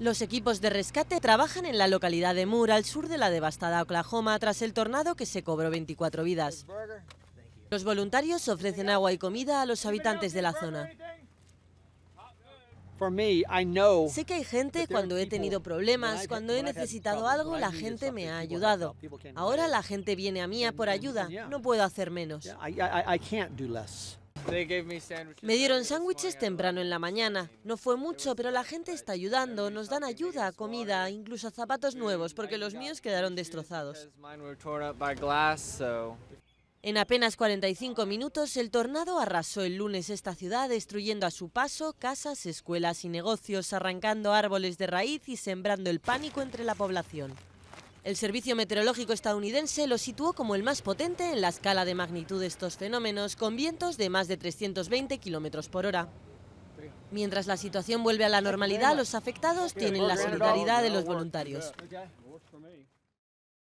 Los equipos de rescate trabajan en la localidad de Moore, al sur de la devastada Oklahoma, tras el tornado que se cobró 24 vidas. Los voluntarios ofrecen agua y comida a los habitantes de la zona. Sé que hay gente, cuando he tenido problemas, cuando he necesitado algo, la gente me ha ayudado. Ahora la gente viene a mí por ayuda, no puedo hacer menos. Me dieron sándwiches temprano en la mañana. No fue mucho, pero la gente está ayudando, nos dan ayuda, comida, incluso zapatos nuevos, porque los míos quedaron destrozados. En apenas 45 minutos, el tornado arrasó el lunes esta ciudad, destruyendo a su paso casas, escuelas y negocios, arrancando árboles de raíz y sembrando el pánico entre la población. El Servicio Meteorológico estadounidense lo situó como el más potente en la escala de magnitud de estos fenómenos, con vientos de más de 320 kilómetros por hora. Mientras la situación vuelve a la normalidad, los afectados tienen la solidaridad de los voluntarios.